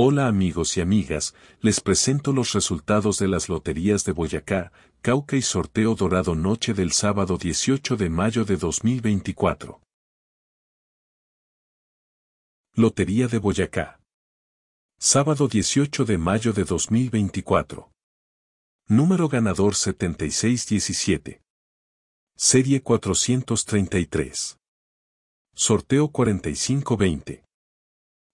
Hola amigos y amigas, les presento los resultados de las loterías de Boyacá, Cauca y Sorteo Dorado Noche del sábado 18 de mayo de 2024. Lotería de Boyacá. Sábado 18 de mayo de 2024. Número ganador 7617. Serie 433. Sorteo 4520.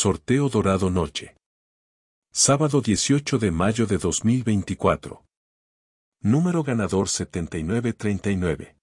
Sorteo Dorado Noche. Sábado 18 de mayo de 2024. Número ganador 7939.